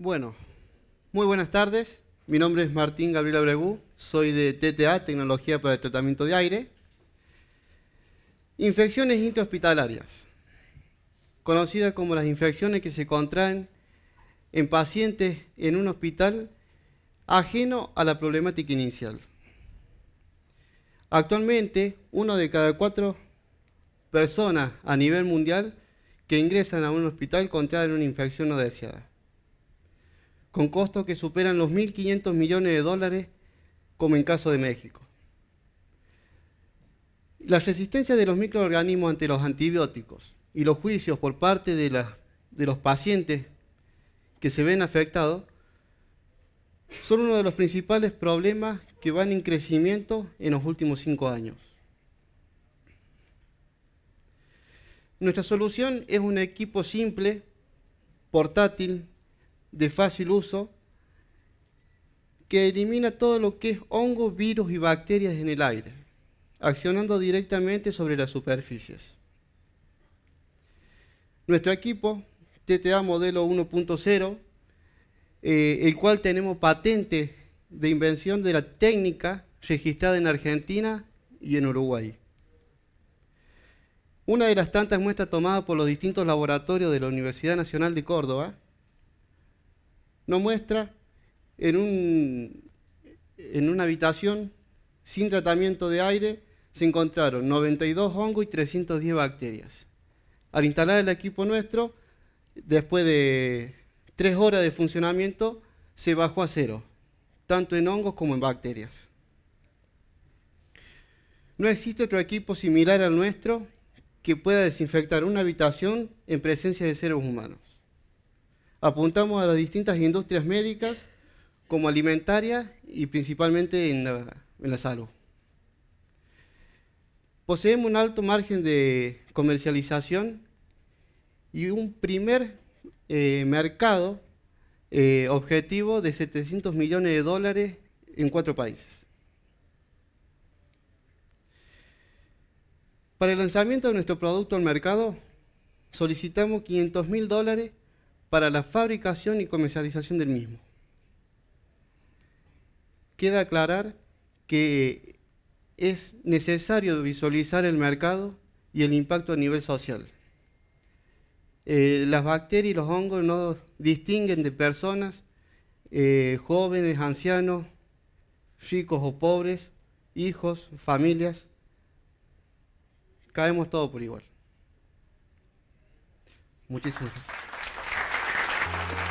Bueno, muy buenas tardes. Mi nombre es Martín Gabriel Abregú, soy de TTA, Tecnología para el Tratamiento de Aire. Infecciones intrahospitalarias, conocidas como las infecciones que se contraen en pacientes en un hospital ajeno a la problemática inicial. Actualmente, uno de cada cuatro personas a nivel mundial que ingresan a un hospital contraen una infección no deseada con costos que superan los 1.500 millones de dólares, como en caso de México. La resistencia de los microorganismos ante los antibióticos y los juicios por parte de, de los pacientes que se ven afectados son uno de los principales problemas que van en crecimiento en los últimos cinco años. Nuestra solución es un equipo simple, portátil, de fácil uso que elimina todo lo que es hongos, virus y bacterias en el aire, accionando directamente sobre las superficies. Nuestro equipo TTA modelo 1.0, eh, el cual tenemos patente de invención de la técnica registrada en Argentina y en Uruguay. Una de las tantas muestras tomadas por los distintos laboratorios de la Universidad Nacional de Córdoba nos muestra en, un, en una habitación sin tratamiento de aire se encontraron 92 hongos y 310 bacterias. Al instalar el equipo nuestro, después de tres horas de funcionamiento, se bajó a cero, tanto en hongos como en bacterias. No existe otro equipo similar al nuestro que pueda desinfectar una habitación en presencia de seres humanos. Apuntamos a las distintas industrias médicas como alimentaria y principalmente en la, salud. Poseemos un alto margen de comercialización y un primer eh, mercado eh, objetivo de 700 millones de dólares en cuatro países. Para el lanzamiento de nuestro producto al mercado solicitamos 500 mil dólares para la fabricación y comercialización del mismo. Queda aclarar que es necesario visualizar el mercado y el impacto a nivel social. Eh, las bacterias y los hongos no distinguen de personas, eh, jóvenes, ancianos, ricos o pobres, hijos, familias. Caemos todos por igual. Muchísimas gracias. Gracias.